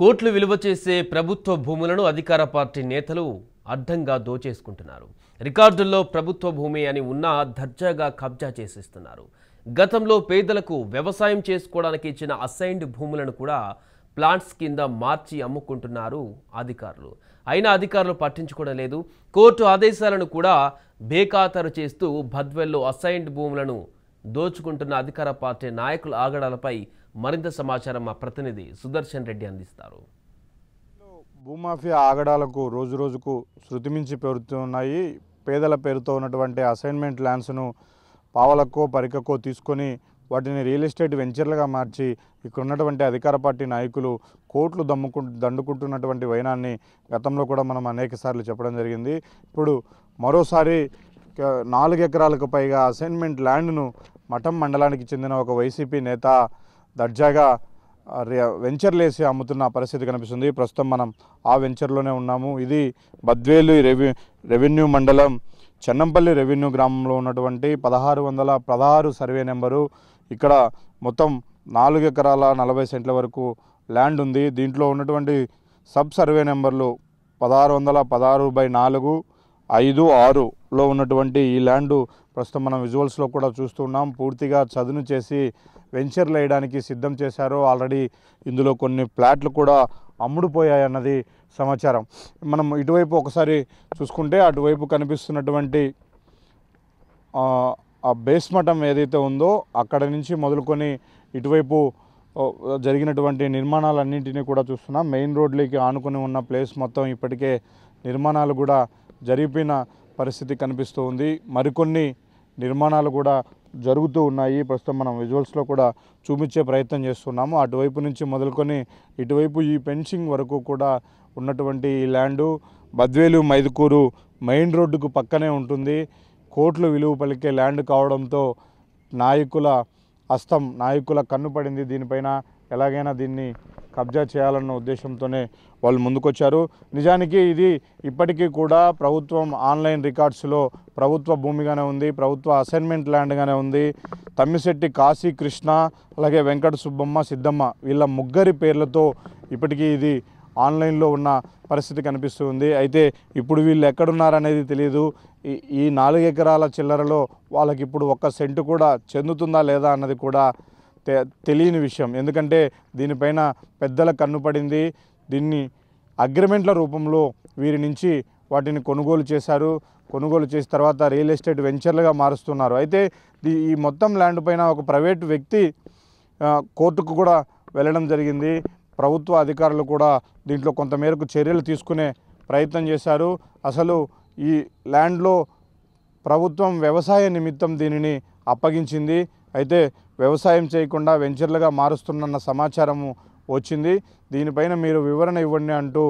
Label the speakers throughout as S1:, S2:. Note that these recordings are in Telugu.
S1: కోట్లు విలువ చేసే ప్రభుత్వ భూములను అధికార పార్టీ నేతలు అడ్డంగా దోచేసుకుంటున్నారు రికార్డుల్లో ప్రభుత్వ భూమి అని ఉన్నా దర్జాగా కబ్జా చేసేస్తున్నారు గతంలో పేదలకు వ్యవసాయం చేసుకోవడానికి ఇచ్చిన అసైన్డ్ భూములను కూడా ప్లాంట్స్ కింద మార్చి అమ్ముకుంటున్నారు అధికారులు అయినా అధికారులు పట్టించుకోవడం లేదు కోర్టు ఆదేశాలను కూడా బేఖాతరు చేస్తూ భద్వెల్లో అసైన్డ్ భూములను దోచుకుంటున్న అధికార పార్టీ నాయకుల ఆగడాలపై మరింత సమాచారం మా ప్రతినిధి సుదర్శన్ రెడ్డి అందిస్తారు భూమాఫియా ఆగడాలకు రోజు రోజుకు శృతిమించి పెరుగుతున్నాయి పేదల పేరుతో ఉన్నటువంటి అసైన్మెంట్ ల్యాండ్స్ను పావలక్కో పరికకో తీసుకొని వాటిని రియల్ ఎస్టేట్ వెంచర్లుగా మార్చి ఇక్కడ ఉన్నటువంటి అధికార పార్టీ నాయకులు కోట్లు దమ్ముకు దండుకుంటున్నటువంటి వైనాన్ని గతంలో కూడా మనం అనేకసార్లు చెప్పడం జరిగింది ఇప్పుడు మరోసారి నాలుగు ఎకరాలకు పైగా అసైన్మెంట్ ల్యాండ్ను మఠం మండలానికి చెందిన ఒక వైసీపీ నేత దర్జాగా వెంచర్లు వేసి అమ్ముతున్న పరిస్థితి కనిపిస్తుంది ప్రస్తుతం మనం ఆ వెంచర్లోనే ఉన్నాము ఇది బద్వేలు రెవె రెవెన్యూ మండలం చెన్నంపల్లి రెవెన్యూ గ్రామంలో ఉన్నటువంటి పదహారు వందల పదహారు సర్వే నెంబరు ఇక్కడ మొత్తం నాలుగు ఎకరాల నలభై సెంట్ల వరకు ల్యాండ్ ఉంది దీంట్లో ఉన్నటువంటి సబ్ సర్వే నెంబర్లు పదహారు వందల పదహారు బై నాలుగు ఐదు ఆరులో ఉన్నటువంటి ఈ ల్యాండ్ ప్రస్తుతం మనం విజువల్స్లో కూడా చూస్తున్నాం పూర్తిగా చదును చేసి వెంచర్లు వేయడానికి సిద్ధం చేశారో ఆల్రెడీ ఇందులో కొన్ని ప్లాట్లు కూడా అమ్ముడుపోయాయన్నది సమాచారం మనం ఇటువైపు ఒకసారి చూసుకుంటే అటువైపు కనిపిస్తున్నటువంటి ఆ బేస్ మఠం ఏదైతే ఉందో అక్కడ నుంచి మొదలుకొని ఇటువైపు జరిగినటువంటి నిర్మాణాలన్నింటినీ కూడా చూస్తున్నాం మెయిన్ రోడ్లకి ఆనుకుని ఉన్న ప్లేస్ మొత్తం ఇప్పటికే నిర్మాణాలు కూడా జరిపిన పరిస్థితి కనిపిస్తూ ఉంది మరికొన్ని నిర్మాణాలు కూడా జరుగుతూ ఉన్నాయి ప్రస్తుతం మనం విజువల్స్లో కూడా చూపించే ప్రయత్నం చేస్తున్నాము అటువైపు నుంచి మొదలుకొని ఇటువైపు ఈ పెన్సింగ్ వరకు కూడా ఉన్నటువంటి ఈ ల్యాండు బద్వేలు మైదుకూరు మెయిన్ రోడ్డుకు పక్కనే ఉంటుంది కోట్లు విలువ పలికే ల్యాండ్ కావడంతో నాయకుల హస్తం నాయకుల కన్ను పడింది దీనిపైన ఎలాగైనా దీన్ని కబ్జా చేయాలన్న ఉద్దేశంతోనే వాళ్ళు ముందుకొచ్చారు నిజానికి ఇది ఇప్పటికీ కూడా ప్రభుత్వం ఆన్లైన్ రికార్డ్స్లో ప్రభుత్వ భూమిగానే ఉంది ప్రభుత్వ అసైన్మెంట్ ల్యాండ్గానే ఉంది తమ్మిశెట్టి కాశీ కృష్ణ అలాగే వెంకట సుబ్బమ్మ సిద్ధమ్మ వీళ్ళ ముగ్గురి పేర్లతో ఇప్పటికీ ఇది ఆన్లైన్లో ఉన్న పరిస్థితి కనిపిస్తుంది అయితే ఇప్పుడు వీళ్ళు ఎక్కడున్నారనేది తెలియదు ఈ నాలుగు ఎకరాల చిల్లరలో వాళ్ళకి ఇప్పుడు ఒక్క సెంటు కూడా చెందుతుందా లేదా అన్నది కూడా తెలియని విషయం ఎందుకంటే దీనిపైన పెద్దల కన్ను పడింది దీన్ని అగ్రిమెంట్ల రూపంలో వీరి నుంచి వాటిని కొనుగోలు చేశారు కొనుగోలు చేసిన తర్వాత రియల్ ఎస్టేట్ వెంచర్లుగా మారుస్తున్నారు అయితే ఈ మొత్తం ల్యాండ్ పైన ఒక ప్రైవేట్ వ్యక్తి కోర్టుకు కూడా వెళ్ళడం జరిగింది ప్రభుత్వ అధికారులు కూడా దీంట్లో కొంతమేరకు చర్యలు తీసుకునే ప్రయత్నం చేశారు అసలు ఈ ల్యాండ్లో ప్రభుత్వం వ్యవసాయ నిమిత్తం దీనిని అప్పగించింది అయితే వ్యవసాయం చేయకుండా వెంచర్లుగా మారుస్తున్న సమాచారము వచ్చింది దీనిపైన మీరు వివరణ ఇవ్వండి అంటూ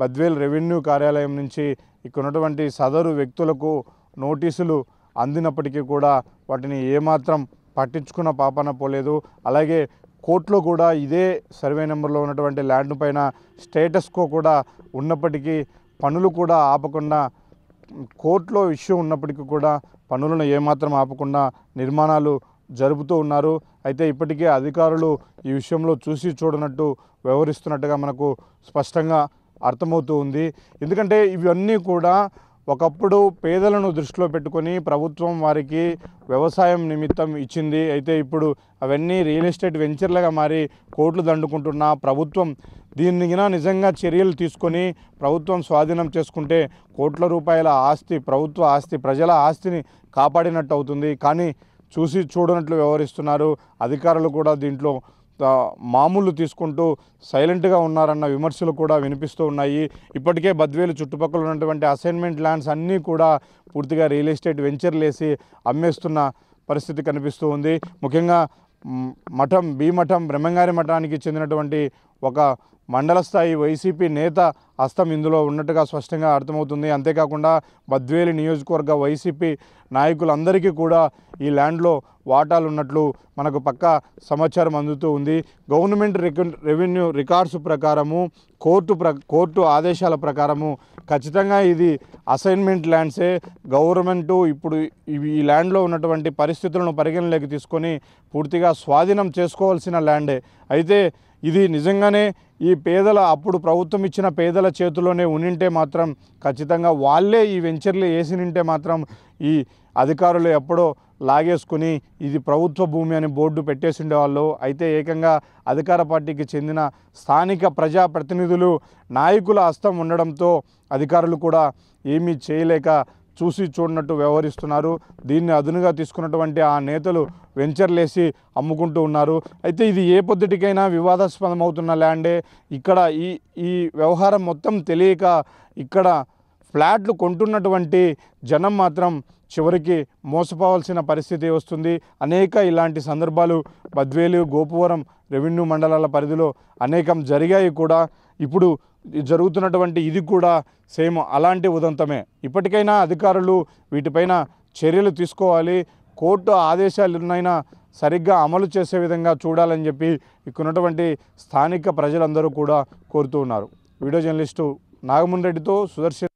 S1: బద్వేల్ రెవెన్యూ కార్యాలయం నుంచి ఇక్కడ ఉన్నటువంటి సదరు వ్యక్తులకు నోటీసులు అందినప్పటికీ కూడా వాటిని ఏమాత్రం పట్టించుకున్న పాపన పోలేదు అలాగే కోర్టులో కూడా ఇదే సర్వే నెంబర్లో ఉన్నటువంటి ల్యాండ్ పైన స్టేటస్కో కూడా ఉన్నప్పటికీ పనులు కూడా ఆపకుండా కోర్టులో ఇష్యూ ఉన్నప్పటికీ కూడా పనులను ఏమాత్రం ఆపకుండా నిర్మాణాలు జరుపుతూ ఉన్నారు అయితే ఇప్పటికే అధికారులు ఈ విషయంలో చూసి చూడనట్టు వ్యవహరిస్తున్నట్టుగా మనకు స్పష్టంగా అర్థమవుతూ ఉంది ఎందుకంటే ఇవన్నీ కూడా ఒకప్పుడు పేదలను దృష్టిలో పెట్టుకొని ప్రభుత్వం వారికి వ్యవసాయం నిమిత్తం ఇచ్చింది అయితే ఇప్పుడు అవన్నీ రియల్ ఎస్టేట్ వెంచర్లుగా మారి కోట్లు దండుకుంటున్న ప్రభుత్వం దీనికినా నిజంగా చర్యలు తీసుకొని ప్రభుత్వం స్వాధీనం చేసుకుంటే కోట్ల రూపాయల ఆస్తి ప్రభుత్వ ఆస్తి ప్రజల ఆస్తిని కాపాడినట్టు అవుతుంది కానీ చూసి చూడనట్లు వ్యవహరిస్తున్నారు అధికారులు కూడా దీంట్లో మామూలు తీసుకుంటూ సైలెంట్గా ఉన్నారన్న విమర్శలు కూడా వినిపిస్తూ ఉన్నాయి ఇప్పటికే బద్వేలు చుట్టుపక్కల ఉన్నటువంటి అసైన్మెంట్ ల్యాండ్స్ అన్నీ కూడా పూర్తిగా రియల్ ఎస్టేట్ వెంచర్లేసి అమ్మేస్తున్న పరిస్థితి కనిపిస్తూ ఉంది ముఖ్యంగా మఠం మఠం బ్రహ్మంగారి మఠానికి చెందినటువంటి ఒక మండల స్థాయి వైసీపీ నేత హస్తం ఇందులో ఉన్నట్టుగా స్పష్టంగా అర్థమవుతుంది అంతేకాకుండా బద్వేలి నియోజకవర్గ వైసీపీ నాయకులందరికీ కూడా ఈ ల్యాండ్లో వాటాలు ఉన్నట్లు మనకు పక్క సమాచారం అందుతూ ఉంది గవర్నమెంట్ రెవెన్యూ రికార్డ్స్ ప్రకారము కోర్టు ప్ర కోర్టు ఆదేశాల ప్రకారము ఖచ్చితంగా ఇది అసైన్మెంట్ ల్యాండ్సే గవర్నమెంటు ఇప్పుడు ఈ ల్యాండ్లో ఉన్నటువంటి పరిస్థితులను పరిగణలోకి తీసుకొని పూర్తిగా స్వాధీనం చేసుకోవాల్సిన ల్యాండే అయితే ఇది నిజంగానే ఈ పేదల అప్పుడు ప్రభుత్వం ఇచ్చిన పేదల చేతిలోనే ఉనింటే మాత్రం ఖచ్చితంగా వాళ్ళే ఈ వెంచర్లు వేసి నింటే మాత్రం ఈ అధికారులు ఎప్పుడో లాగేసుకుని ఇది ప్రభుత్వ భూమి అని బోర్డు పెట్టేసిండేవాళ్ళు అయితే ఏకంగా అధికార పార్టీకి చెందిన స్థానిక ప్రజాప్రతినిధులు నాయకుల హస్తం ఉండడంతో అధికారులు కూడా ఏమీ చేయలేక చూసి చూడనట్టు వ్యవహరిస్తున్నారు దీన్ని అదునుగా తీసుకున్నటువంటి ఆ నేతలు వెంచర్లేసి అమ్ముకుంటూ ఉన్నారు అయితే ఇది ఏ పొద్దుటికైనా వివాదాస్పదం అవుతున్న ల్యాండే ఇక్కడ ఈ ఈ వ్యవహారం మొత్తం తెలియక ఇక్కడ ఫ్లాట్లు కొంటున్నటువంటి జనం మాత్రం చివరికి మోసపోవాల్సిన పరిస్థితి వస్తుంది అనేక ఇలాంటి సందర్భాలు బద్వేలు గోపువరం రెవెన్యూ మండలాల పరిధిలో అనేకం జరిగాయి కూడా ఇప్పుడు జరుగుతున్నటువంటి ఇది కూడా సేమ్ అలాంటి ఉదంతమే ఇప్పటికైనా అధికారులు వీటిపైన చర్యలు తీసుకోవాలి కోర్టు ఆదేశాలునైనా సరిగ్గా అమలు చేసే విధంగా చూడాలని చెప్పి ఇక్కడ స్థానిక ప్రజలందరూ కూడా కోరుతూ ఉన్నారు వీడియో జర్నలిస్టు నాగమున్ రెడ్డితో సుదర్శన్